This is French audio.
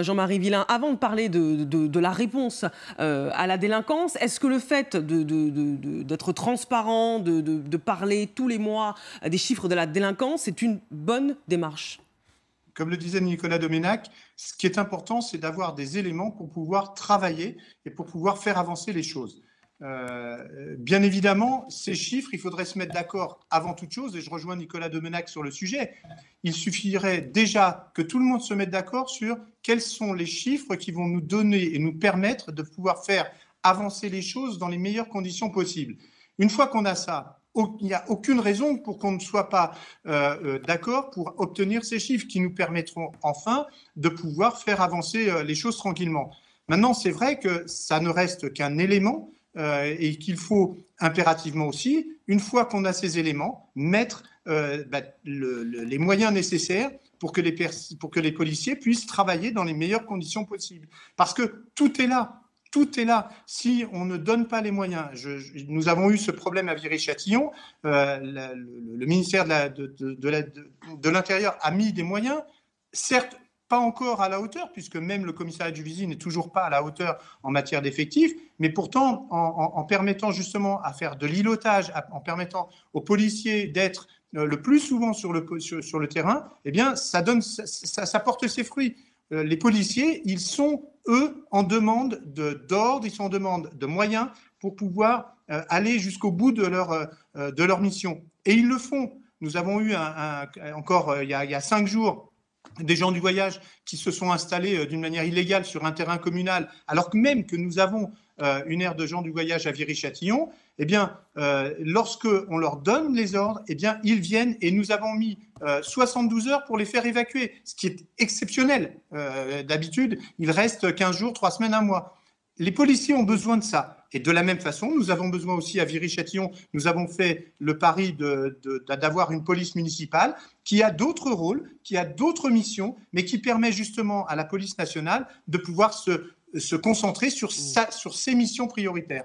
Jean-Marie Villain, avant de parler de, la réponse euh, à la délinquance, est-ce que le fait d'être transparent, de, parler tous les mois des chiffres de la délinquance, c'est une bonne démarche Comme le disait Nicolas Doménac, ce qui est important, c'est d'avoir des éléments pour pouvoir travailler et pour pouvoir faire avancer les choses. Euh, bien évidemment, ces chiffres, il faudrait se mettre d'accord avant toute chose, et je rejoins Nicolas Domenac sur le sujet. Il suffirait déjà que tout le monde se mette d'accord sur quels sont les chiffres qui vont nous donner et nous permettre de pouvoir faire avancer les choses dans les meilleures conditions possibles. Une fois qu'on a ça, il n'y a aucune raison pour qu'on ne soit pas euh, euh, d'accord pour obtenir ces chiffres qui nous permettront enfin de pouvoir faire avancer les choses tranquillement. Maintenant, c'est vrai que ça ne reste qu'un élément euh, et qu'il faut impérativement aussi, une fois qu'on a ces éléments, mettre euh, bah, les moyens nécessaires pour que, les pour que les policiers puissent travailler dans les meilleures conditions possibles. Parce que tout est là. Tout est là. Si on ne donne pas les moyens, je, nous avons eu ce problème à Viry-Châtillon. Euh, le, ministère de l'Intérieur de, a mis des moyens. Certes, pas encore à la hauteur, puisque même le commissariat du visi n'est toujours pas à la hauteur en matière d'effectifs, mais pourtant, en, permettant justement à faire de l'îlotage, en permettant aux policiers d'être euh, le plus souvent sur le, terrain, eh bien, ça, donne, ça, porte ses fruits. Euh, les policiers, ils sont, eux, en demande d'ordre, ils sont en demande de moyens pour pouvoir euh, aller jusqu'au bout de leur, de leur mission. Et ils le font. Nous avons eu encore, il y a cinq jours, des gens du voyage qui se sont installés euh, d'une manière illégale sur un terrain communal, alors que même que nous avons euh, une aire de gens du voyage à Viry-Châtillon, eh bien, euh, lorsque on leur donne les ordres, eh bien, ils viennent et nous avons mis 72 heures pour les faire évacuer, ce qui est exceptionnel. D'habitude, il reste 15 jours, 3 semaines, un mois. Les policiers ont besoin de ça. Et de la même façon, nous avons besoin aussi à Viry-Châtillon, nous avons fait le pari d'avoir une police municipale qui a d'autres rôles, qui a d'autres missions, mais qui permet justement à la police nationale de pouvoir se, concentrer sur ses missions prioritaires.